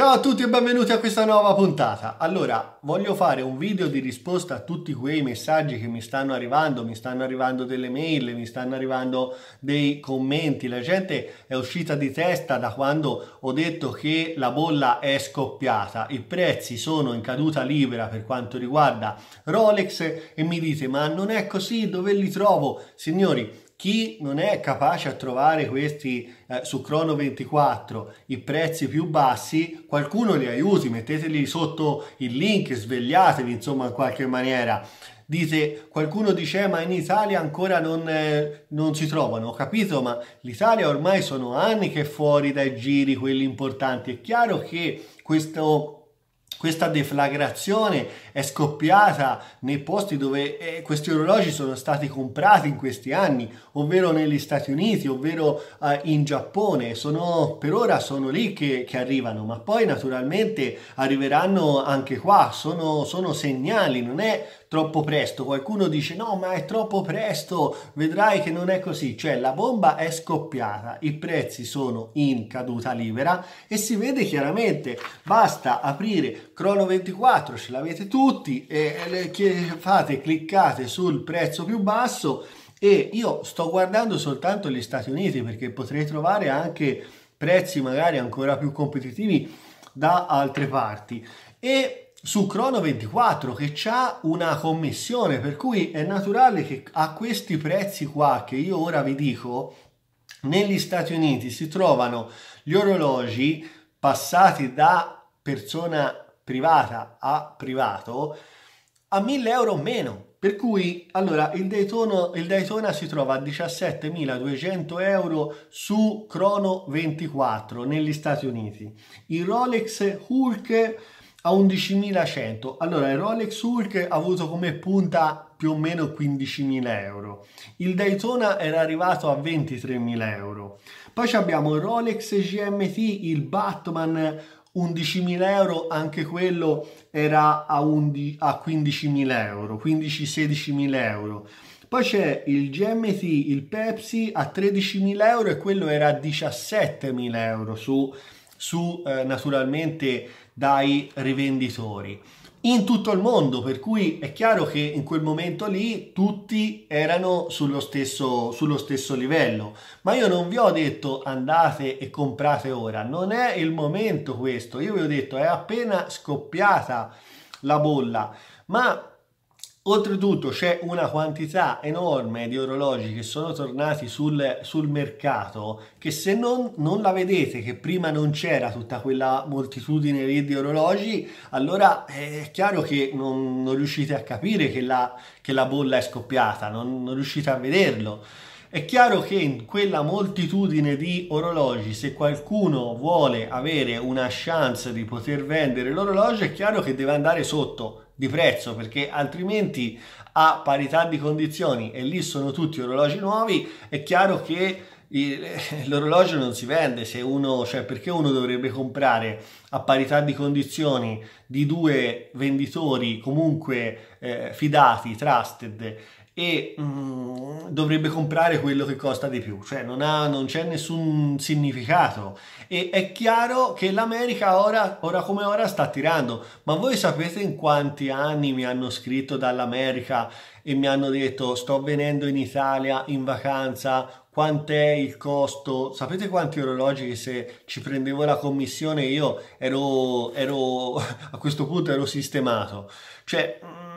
Ciao a tutti e benvenuti a questa nuova puntata. Allora, voglio fare un video di risposta a tutti quei messaggi che mi stanno arrivando, mi stanno arrivando delle mail, mi stanno arrivando dei commenti. La gente è uscita di testa da quando ho detto che la bolla è scoppiata, i prezzi sono in caduta libera per quanto riguarda Rolex e mi dite "Ma non è così, dove li trovo?". Signori, chi non è capace a trovare questi eh, su Crono 24 i prezzi più bassi, qualcuno li aiuti, metteteli sotto il link, svegliatevi insomma in qualche maniera. Dite, qualcuno dice eh, ma in Italia ancora non, eh, non si trovano, ho capito, ma l'Italia ormai sono anni che è fuori dai giri quelli importanti. È chiaro che questo questa deflagrazione è scoppiata nei posti dove eh, questi orologi sono stati comprati in questi anni, ovvero negli Stati Uniti, ovvero eh, in Giappone. Sono, per ora sono lì che, che, arrivano, ma poi naturalmente arriveranno anche qua. Sono, sono segnali, non è troppo presto. Qualcuno dice no, ma è troppo presto, vedrai che non è così. Cioè la bomba è scoppiata, i prezzi sono in caduta libera e si vede chiaramente. Basta aprire Crono 24, ce l'avete tutti, e, fate, cliccate sul prezzo più basso e io sto guardando soltanto gli Stati Uniti perché potrei trovare anche prezzi magari ancora più competitivi da altre parti e su Crono24 che ha una commissione, per cui è naturale che a questi prezzi qua che io ora vi dico, negli Stati Uniti si trovano gli orologi passati da persona privata a privato a 1000 euro meno. Per cui allora il Daytona, il Daytona si trova a 17.200 euro su Crono 24 negli Stati Uniti. Il Rolex Hulk a 11.100. Allora, il Rolex Hulk ha avuto come punta più o meno 15.000 euro. Il Daytona era arrivato a 23.000 euro. Poi abbiamo il Rolex GMT, il Batman 11.000 euro, anche quello era a, a 15.000 euro, 15-16.000 euro. Poi c'è il GMT, il Pepsi a 13.000 euro e quello era a 17.000 euro su, su eh, naturalmente dai rivenditori in tutto il mondo, per cui è chiaro che in quel momento lì tutti erano sullo stesso, sullo stesso livello. Ma io non vi ho detto andate e comprate ora, non è il momento questo. Io vi ho detto è appena scoppiata la bolla, ma Oltretutto c'è una quantità enorme di orologi che sono tornati sul, sul mercato che se non, non, la vedete che prima non c'era tutta quella moltitudine di orologi, allora eh, è chiaro che non, non riuscite a capire che la, che la bolla è scoppiata, non, non riuscite a vederlo. È chiaro che in quella moltitudine di orologi, se qualcuno vuole avere una chance di poter vendere l'orologio, è chiaro che deve andare sotto di prezzo perché altrimenti a parità di condizioni e lì sono tutti orologi nuovi è chiaro che l'orologio non si vende se uno cioè perché uno dovrebbe comprare a parità di condizioni di due venditori comunque eh, fidati trusted e mm, dovrebbe comprare quello che costa di più, cioè non, ha, non c'è nessun significato e è chiaro che l'America ora, ora come ora sta tirando, ma voi sapete in quanti anni mi hanno scritto dall'America e mi hanno detto sto venendo in Italia in vacanza, quant'è il costo? Sapete quanti orologi che se ci prendevo la commissione io ero, ero a questo punto ero sistemato, cioè mm,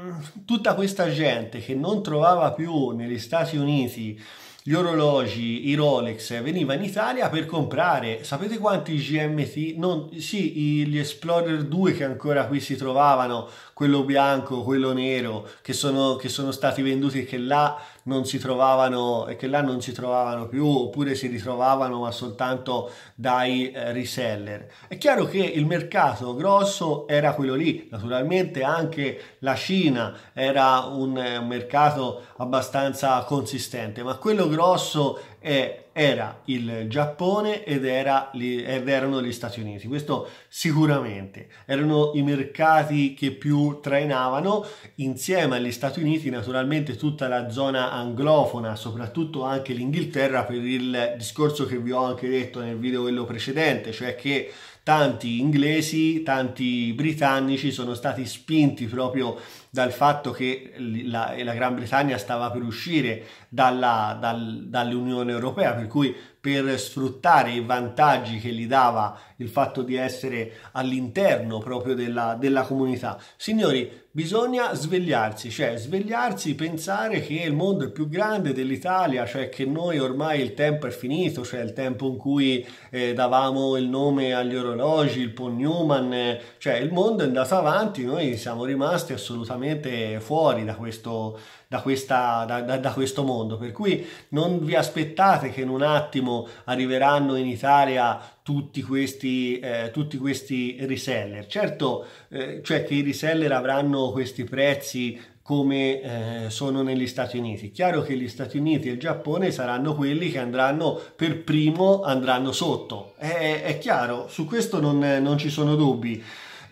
tutta questa gente che non trovava più negli Stati Uniti gli orologi, i Rolex, veniva in Italia per comprare, sapete quanti GMT, non, sì, gli Explorer 2 che ancora qui si trovavano, quello bianco, quello nero, che sono, che sono stati venduti e che là non si trovavano e che là non si trovavano più oppure si ritrovavano ma soltanto dai eh, reseller. È chiaro che il mercato grosso era quello lì, naturalmente anche la Cina era un eh, mercato abbastanza consistente, ma quello grosso è, era il Giappone ed, era, ed, erano gli Stati Uniti. Questo sicuramente erano i mercati che più trainavano insieme agli Stati Uniti, naturalmente tutta la zona anglofona, soprattutto anche l'Inghilterra, per il discorso che vi ho anche detto nel video quello precedente, cioè che tanti inglesi, tanti britannici sono stati spinti proprio dal fatto che la, la Gran Bretagna stava per uscire dalla, dal, dall'Unione Europea, per cui per sfruttare i vantaggi che gli dava il fatto di essere all'interno proprio della, della comunità. Signori, bisogna svegliarsi, cioè svegliarsi, pensare che il mondo è più grande dell'Italia, cioè che noi ormai il tempo è finito, cioè il tempo in cui eh, davamo il nome agli orologi, il Paul Newman, cioè il mondo è andato avanti, noi siamo rimasti assolutamente fuori da questo, da, questa, da, da questo mondo, per cui non vi aspettate che in un attimo arriveranno in Italia tutti questi, eh, tutti questi reseller. Certo, eh, cioè che i reseller avranno questi prezzi come eh, sono negli Stati Uniti. Chiaro che gli Stati Uniti e il Giappone saranno quelli che andranno per primo andranno sotto. È, è chiaro, su questo non, non ci sono dubbi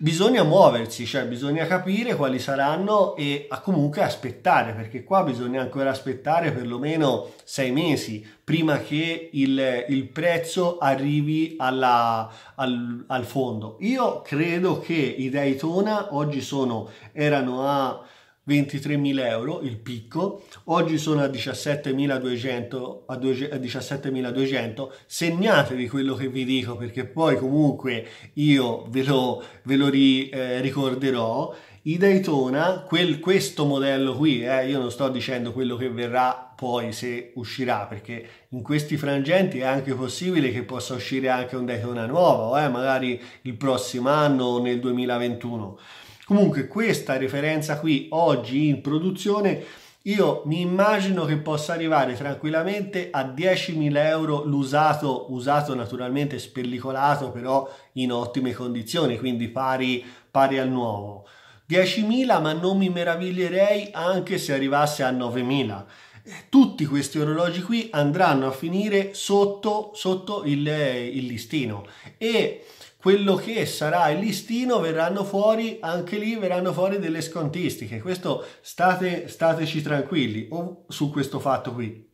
bisogna muoversi, cioè bisogna capire quali saranno e ah, comunque aspettare, perché qua bisogna ancora aspettare perlomeno sei mesi prima che il, il prezzo arrivi alla, al, al, fondo. Io credo che i Daytona oggi sono, erano a 23.000 euro il picco, oggi sono a 17.200, a 17.200, segnatevi quello che vi dico perché poi comunque io ve lo, ve lo ri, eh, ricorderò. I Daytona, quel, questo modello qui, eh, io non sto dicendo quello che verrà poi se uscirà, perché in questi frangenti è anche possibile che possa uscire anche un Daytona nuovo, eh, magari il prossimo anno o nel 2021 Comunque questa referenza qui oggi in produzione io mi immagino che possa arrivare tranquillamente a 10.000 euro l'usato, usato naturalmente spellicolato però in ottime condizioni, quindi pari, pari al nuovo. 10.000 ma non mi meraviglierei anche se arrivasse a 9.000. Eh, tutti questi orologi qui andranno a finire sotto, sotto il, il listino e quello che sarà il listino verranno fuori, anche lì verranno fuori delle scontistiche. Questo state, stateci tranquilli su questo fatto qui.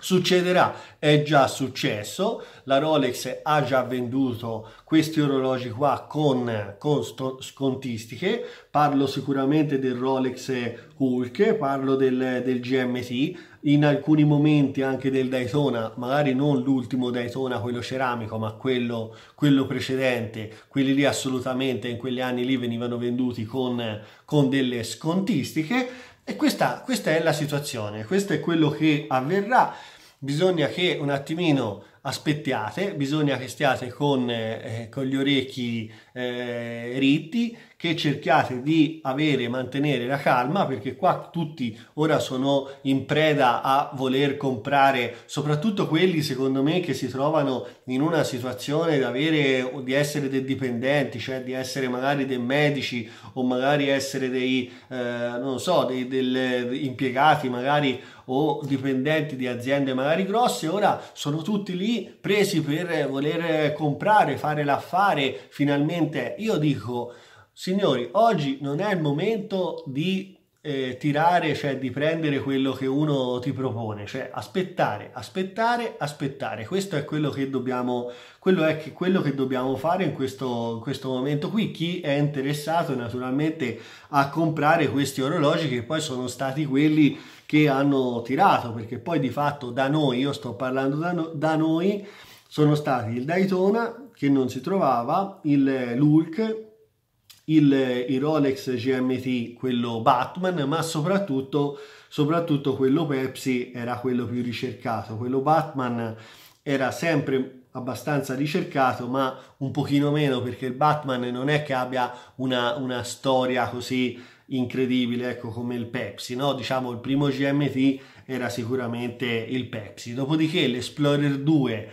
Succederà, è già successo, la Rolex ha già venduto questi orologi qua con, con sto, scontistiche, parlo sicuramente del Rolex Hulk, parlo del, del GMT, in alcuni momenti anche del Daytona, magari non l'ultimo Daytona, quello ceramico, ma quello, quello precedente, quelli lì assolutamente in quegli anni lì venivano venduti con, con delle scontistiche e questa, questa è la situazione, questo è quello che avverrà, bisogna che un attimino aspettiate, bisogna che stiate con, eh, eh, con gli orecchi eh, ritti, che cerchiate di avere e mantenere la calma perché qua tutti ora sono in preda a voler comprare, soprattutto quelli secondo me che si trovano in una situazione di, avere, di essere dei dipendenti, cioè di essere magari dei medici o magari essere dei, eh, non so, dei, dei impiegati magari o dipendenti di aziende magari grosse, ora sono tutti lì lì presi per voler comprare, fare l'affare finalmente. Io dico, signori, oggi non è il momento di eh, tirare, cioè di prendere quello che uno ti propone, cioè aspettare, aspettare, aspettare. Questo è quello che dobbiamo, quello è che, quello che dobbiamo fare in questo, in questo momento qui. Chi è interessato naturalmente a comprare questi orologi che poi sono stati quelli che hanno tirato, perché poi di fatto da noi, io sto parlando da, no, da noi, sono stati il Daytona che non si trovava, il Lulk, il, il Rolex GMT, quello Batman, ma soprattutto, soprattutto quello Pepsi era quello più ricercato, quello Batman era sempre abbastanza ricercato, ma un pochino meno perché il Batman non è che abbia una, una storia così incredibile, ecco come il Pepsi, no? diciamo il primo GMT era sicuramente il Pepsi, dopodiché l'Explorer 2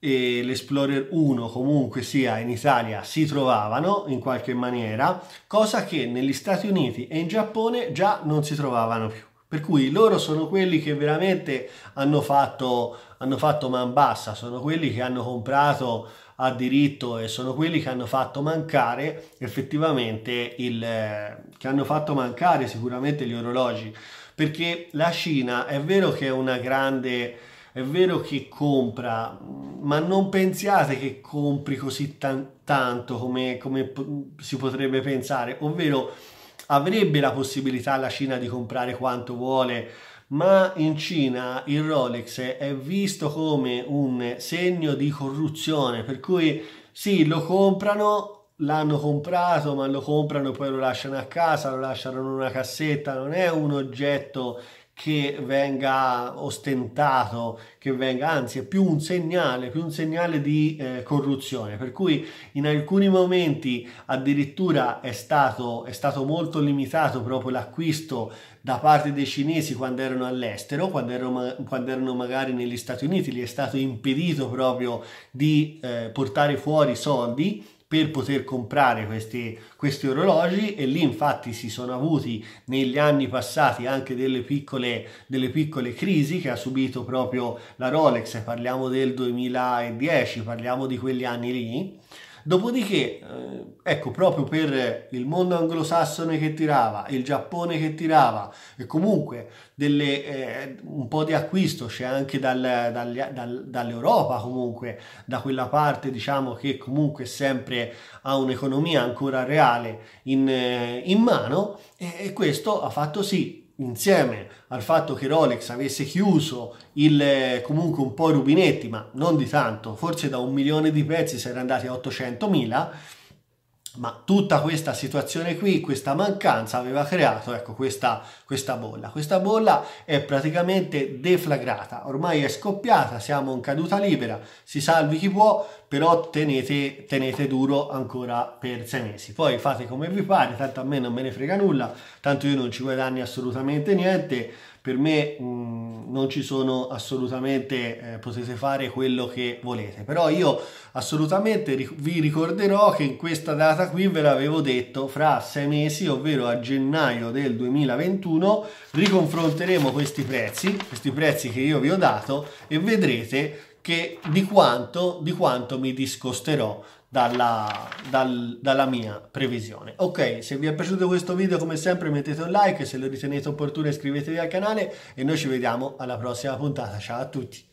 e l'Explorer 1 comunque sia in Italia si trovavano in qualche maniera, cosa che negli Stati Uniti e in Giappone già non si trovavano più. Per cui loro sono quelli che veramente hanno fatto, hanno fatto man bassa, sono quelli che hanno comprato ha diritto e sono quelli che hanno fatto mancare effettivamente il eh, che hanno fatto mancare sicuramente gli orologi perché la Cina è vero che è una grande è vero che compra, ma non pensiate che compri così tan- tanto come, come si potrebbe pensare, ovvero avrebbe la possibilità la Cina di comprare quanto vuole, ma in Cina il Rolex è visto come un segno di corruzione, per cui sì, lo comprano, l'hanno comprato, ma lo comprano e poi lo lasciano a casa, lo lasciano in una cassetta, non è un oggetto che venga ostentato, che venga, anzi è più un segnale, più un segnale di eh, corruzione, per cui in alcuni momenti addirittura è stato, è stato molto limitato proprio l'acquisto da parte dei cinesi quando erano all'estero, quando erano, quando erano magari negli Stati Uniti, gli è stato impedito proprio di eh, portare fuori soldi per poter comprare questi, questi orologi e lì infatti si sono avuti negli anni passati anche delle piccole, delle piccole crisi che ha subito proprio la Rolex, parliamo del 2010, parliamo di quegli anni lì Dopodiché, eh, ecco, proprio per il mondo anglosassone che tirava, il Giappone che tirava, e comunque delle, eh, un po' di acquisto c'è anche dal, dal, dal, dall'Europa, comunque, da quella parte, diciamo, che comunque sempre ha un'economia ancora reale in, eh, in mano, e, e questo ha fatto sì insieme al fatto che Rolex avesse chiuso il, eh, comunque un po' i rubinetti, ma non di tanto, forse da un milione di pezzi si era andati a 800 mila, ma tutta questa situazione qui, questa mancanza aveva creato ecco, questa, questa, bolla. Questa bolla è praticamente deflagrata, ormai è scoppiata, siamo in caduta libera, si salvi chi può, però tenete, tenete duro ancora per sei mesi. Poi fate come vi pare, tanto a me non me ne frega nulla, tanto io non ci guadagno assolutamente niente, per me mh, mm, non ci sono assolutamente, eh, potete fare quello che volete, però io assolutamente ric vi ricorderò che in questa data qui ve l'avevo detto, fra sei mesi, ovvero a gennaio del 2021, riconfronteremo questi prezzi, questi prezzi che io vi ho dato e vedrete che di quanto, di quanto mi discosterò dalla, dal, dalla mia previsione. Ok, se vi è piaciuto questo video come sempre mettete un like, se lo ritenete opportuno iscrivetevi al canale e noi ci vediamo alla prossima puntata. Ciao a tutti!